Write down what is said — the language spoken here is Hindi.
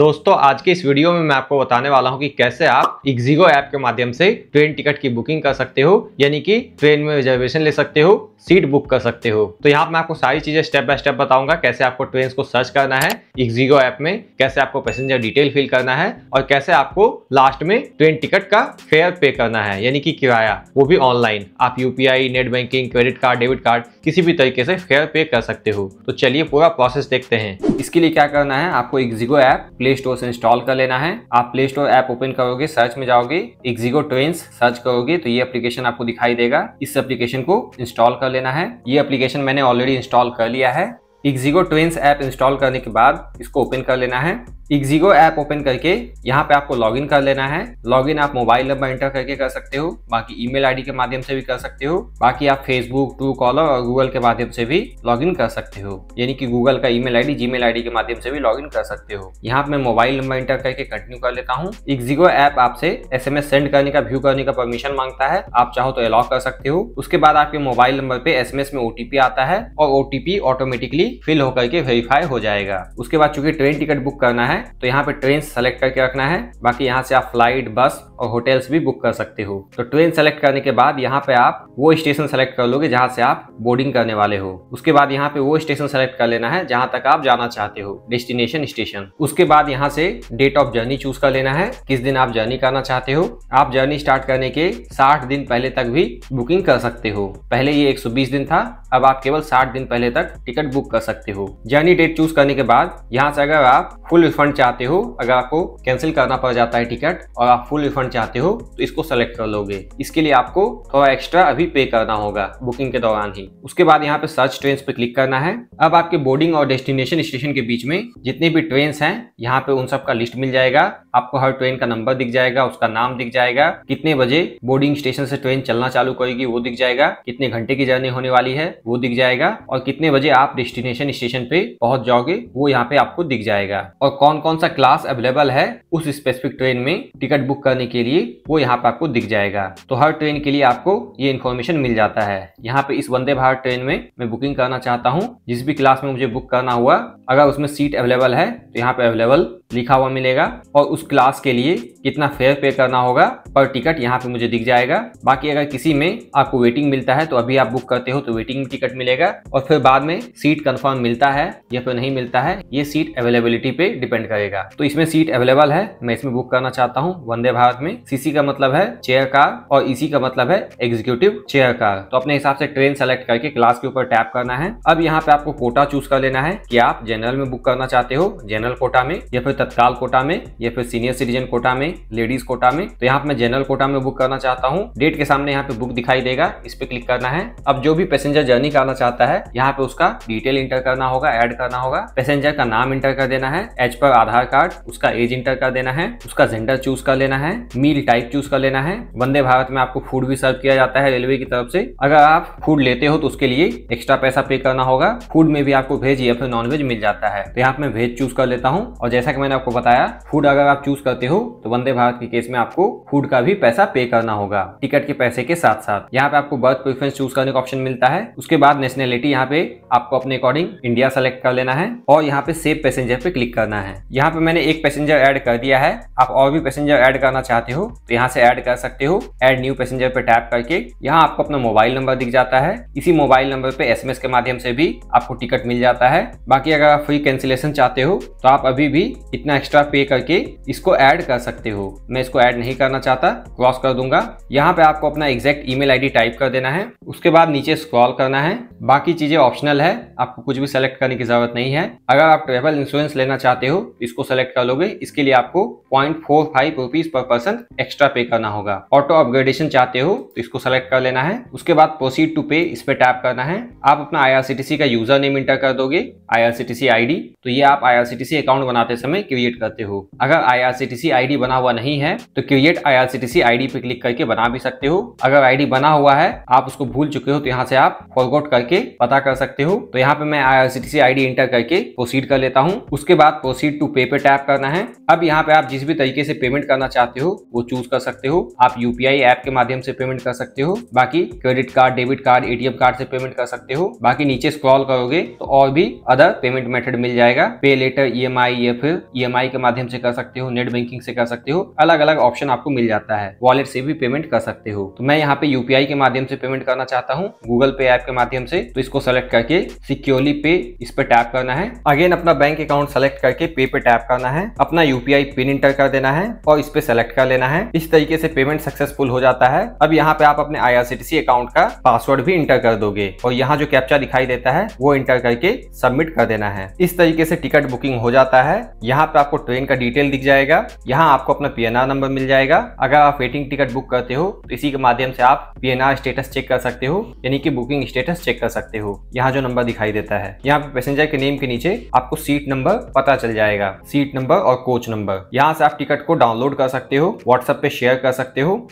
दोस्तों आज के इस वीडियो में मैं आपको बताने वाला हूं कि कैसे आप इग्जीगो ऐप के माध्यम से ट्रेन टिकट की बुकिंग कर सकते हो यानी कि ट्रेन में रिजर्वेशन ले सकते हो सीट बुक कर सकते हो तो यहाँ मैं आपको सारी चीजें स्टेप बाय स्टेप बताऊंगा कैसे आपको ट्रेन को सर्च करना है इग्जीगो ऐप में कैसे आपको पैसेंजर डिटेल फिल करना है और कैसे आपको लास्ट में ट्रेन टिकट का फेयर पे करना है यानी कि किराया वो भी ऑनलाइन आप UPI net banking credit card debit card किसी भी तरीके से फेयर पे कर सकते हो तो चलिए पूरा प्रोसेस देखते हैं इसके लिए क्या करना है आपको इग्जीगो ऐप प्ले स्टोर से इंस्टॉल कर लेना है आप प्ले स्टोर ऐप ओपन करोगे सर्च में जाओगे एक्जीगो ट्वेंस सर्च करोगे तो ये एप्लीकेशन आपको दिखाई देगा इस एप्लीकेशन को इंस्टॉल कर लेना है ये एप्लीकेशन मैंने ऑलरेडी इंस्टॉल कर लिया है एक्जीगो ट्वेंस ऐप इंस्टॉल करने के बाद इसको ओपन कर लेना है इग्जीगो ऐप ओपन करके यहाँ पे आपको लॉगिन कर लेना है लॉगिन आप मोबाइल नंबर एंटर करके कर सकते हो बाकी ईमेल आईडी के माध्यम से भी कर सकते हो बाकी आप फेसबुक ट्रू कॉलर और गूगल के माध्यम से भी लॉगिन कर सकते हो यानी कि गूगल का ईमेल आईडी जीमेल आईडी के माध्यम से भी लॉगिन कर सकते हो यहाँ पे मैं मोबाइल नंबर एंटर करके कंटिन्यू कर लेता हूँ इग्जीगो ऐप आपसे एस सेंड करने का व्यू करने का परमिशन मांगता है आप चाहो तो अलाउ कर सकते हो उसके बाद आपके मोबाइल नंबर पे एस में ओटीपी आता है और ओटीपी ऑटोमेटिकली फिल होकर के वेरीफाई हो जाएगा उसके बाद चूंकि ट्रेन टिकट बुक करना है तो यहाँ पे ट्रेन सेलेक्ट करके रखना है बाकी यहाँ से आप फ्लाइट बस और होटल्स भी बुक कर सकते हो तो ट्रेन सेलेक्ट करने के बाद यहाँ पे आप वो स्टेशन सेलेक्ट कर लोगे जहाँ से आप बोर्डिंग करने वाले हो उसके बाद यहाँ पे वो स्टेशन सेलेक्ट कर लेना है जहाँ तक आप जाना चाहते हो डेस्टिनेशन स्टेशन उसके बाद यहाँ से डेट ऑफ जर्नी चूज कर लेना है किस दिन आप जर्नी करना चाहते हो आप जर्नी स्टार्ट करने के साठ दिन पहले तक भी बुकिंग कर सकते हो पहले ये एक दिन था अब आप केवल साठ दिन पहले तक टिकट बुक कर सकते हो जर्नी डेट चूज करने के बाद यहाँ से अगर आप फुल रिफंड चाहते हो अगर आपको कैंसिल करना पड़ जाता है टिकट और आप फुल रिफंड चाहते हो तो इसको सेलेक्ट कर लोगे इसके लिए आपको थोड़ा एक्स्ट्रा अभी पे करना होगा बुकिंग के दौरान ही उसके बाद यहाँ पे सर्च ट्रेन पे क्लिक करना है अब आपके बोर्डिंग और डेस्टिनेशन स्टेशन के बीच में जितने भी ट्रेन है यहाँ पे उन सब का लिस्ट मिल जाएगा आपको हर ट्रेन का नंबर दिख जाएगा उसका नाम दिख जाएगा कितने बजे बोर्डिंग स्टेशन से ट्रेन चलना चालू करेगी वो दिख जाएगा कितने घंटे की जर्नी होने वाली है वो दिख जाएगा और कितने बजे आप डेस्टिनेशन स्टेशन पे पहुंच जाओगे वो यहाँ पे आपको दिख जाएगा और कौन कौन कौन सा क्लास अवेलेबल है उस स्पेसिफिक ट्रेन में टिकट बुक करने के लिए वो यहाँ पे आपको दिख जाएगा तो हर ट्रेन के लिए आपको ये इन्फॉर्मेशन मिल जाता है यहाँ पे इस वंदे भारत ट्रेन में मैं बुकिंग करना चाहता हूँ जिस भी क्लास में मुझे बुक करना हुआ अगर उसमें सीट अवेलेबल है तो यहाँ पे अवेलेबल लिखा हुआ मिलेगा और उस क्लास के लिए कितना फेयर पे करना होगा पर टिकट यहाँ पे मुझे दिख जाएगा बाकी अगर किसी में आपको वेटिंग मिलता है तो अभी आप बुक करते हो तो वेटिंग टिकट मिलेगा और फिर बाद में सीट कंफर्म मिलता है या फिर नहीं मिलता है ये सीट अवेलेबिलिटी पे डिपेंड करेगा तो इसमें सीट अवेलेबल है मैं इसमें बुक करना चाहता हूँ वंदे भारत में सीसी का मतलब है चेयर कार और इसी का मतलब है एग्जीक्यूटिव चेयर कार तो अपने हिसाब से ट्रेन सेलेक्ट करके क्लास के ऊपर टैप करना है अब यहाँ पे आपको कोटा चूज कर लेना है की आप जनरल में बुक करना चाहते हो जनरल कोटा में या फिर तत्काल कोटा में या फिर सीनियर सिटीजन कोटा में लेडीज कोटा में तो यहाँ पे मैं जनरल कोटा में बुक करना चाहता हूँ डेट के सामने यहाँ पे बुक दिखाई देगा इस पे क्लिक करना है अब जो भी पैसेंजर जर्नी करना चाहता है यहाँ पे उसका डिटेल इंटर करना होगा एड करना होगा पैसेंजर का नाम इंटर कर देना है एज पर आधार कार्ड उसका एज इंटर कर देना है उसका जेंडर चूज कर लेना है मील टाइप चूज कर लेना है वंदे भारत में आपको फूड भी सर्व किया जाता है रेलवे की तरफ से अगर आप फूड लेते हो तो उसके लिए एक्स्ट्रा पैसा पे करना होगा फूड में भी आपको वेज या फिर नॉन वेज मिल जाता है तो यहाँ पे वेज चूज कर लेता हूँ और जैसा कि मैंने मैंने आपको बताया फूड अगर आप चूज करते हो तो वंदे भारत के केस में आपको फूड का भी पैसा पे करना होगा टिकट के पैसे के साथ साथ यहाँ पे आपको बर्थ प्रिफरेंस चूज करने का ऑप्शन मिलता है उसके बाद नेशनलिटी यहाँ पे आपको अपने अकॉर्डिंग इंडिया सेलेक्ट कर लेना है और यहाँ पे सेफ पैसेंजर पे क्लिक करना है यहाँ पे मैंने एक पैसेंजर एड कर दिया है आप और भी पैसेंजर एड करना चाहते हो तो यहाँ से एड कर सकते हो एड न्यू पैसेंजर पे टैप करके यहाँ आपको अपना मोबाइल नंबर दिख जाता है इसी मोबाइल नंबर पे एसएमएस के माध्यम से भी आपको टिकट मिल जाता है बाकी अगर आप फ्री कैंसिलेशन चाहते हो तो आप अभी भी इतना एक्स्ट्रा पे करके इसको ऐड कर सकते हो मैं इसको ऐड नहीं करना चाहता क्रॉस कर दूंगा यहाँ पे आपको अपना एग्जैक्ट ईमेल आईडी टाइप कर देना है उसके बाद नीचे स्क्रॉल करना है बाकी चीजें ऑप्शनल है आपको कुछ भी सेलेक्ट करने की जरूरत नहीं है अगर आप ट्रेवल इंश्योरेंस लेना चाहते हो इसको सेलेक्ट कर लोगे इसके लिए आपको point four five rupees per person extra pay करना होगा ऑटो अपग्रेडेशन चाहते हो तो इसको सेलेक्ट कर लेना है उसके बाद प्रोसीड टू पे इस पे टैप करना है आप अपना आई का यूजर नेम इंटर कर दोगे आई आर तो ये आप आई अकाउंट बनाते समय में क्रिएट करते हो अगर आईआरसीटीसी आईडी बना हुआ नहीं है तो क्यूएट आईआरसीटीसी आईडी पे क्लिक करके बना भी सकते हो अगर आईडी बना हुआ है आप उसको भूल चुके हो तो यहाँ से आप फॉरगोट करके पता कर सकते हो तो यहाँ पे मैं आईआरसीटीसी आईडी एंटर करके प्रोसीड कर लेता हूँ उसके बाद प्रोसीड टू पे पे टैप करना है अब यहाँ पे आप जिस भी तरीके से पेमेंट करना चाहते हो वो चूज कर सकते हो आप यूपीआई ऐप के माध्यम से पेमेंट कर सकते हो बाकी credit card debit card ATM card से पेमेंट कर सकते हो बाकी नीचे स्क्रॉल करोगे तो और भी अदर पेमेंट मेथड मिल जाएगा पे लेटर ई एम आई या फिर ईएमआई e के माध्यम से कर सकते हो नेट बैंकिंग से कर सकते हो अलग अलग ऑप्शन आपको मिल जाता है वॉलेट से भी पेमेंट कर सकते हो तो मैं यहाँ पे यूपीआई के माध्यम से पेमेंट करना चाहता हूँ गूगल पे ऐप के माध्यम से तो इसको सेलेक्ट करके सिक्योरली पे इस पे टैप करना है अगेन अपना बैंक अकाउंट सेलेक्ट करके पे पे टैप करना है अपना यूपीआई पिन इंटर कर देना है और इस पे सेलेक्ट कर लेना है इस तरीके से पेमेंट सक्सेसफुल हो जाता है अब यहाँ पे आप अपने आई अकाउंट का पासवर्ड भी इंटर कर दोगे और यहाँ जो कैप्चा दिखाई देता है वो इंटर करके सबमिट कर देना है इस तरीके से टिकट बुकिंग हो जाता है यहाँ यहाँ पे आपको ट्रेन का डिटेल दिख जाएगा यहाँ आपको अपना पीएनआर नंबर मिल जाएगा अगर आप वेटिंग टिकट बुक करते हो तो इसी के माध्यम से आप पी स्टेटस चेक कर सकते हो यानी कि बुकिंग स्टेटस चेक कर सकते हो यहाँ जो नंबर दिखाई देता है यहाँ पे पैसेंजर के नेम के नीचे आपको सीट नंबर पता चल जाएगा सीट नंबर और कोच नंबर यहाँ से आप टिकट को डाउनलोड कर सकते हो व्हाट्सएप पे शेयर कर सकते हो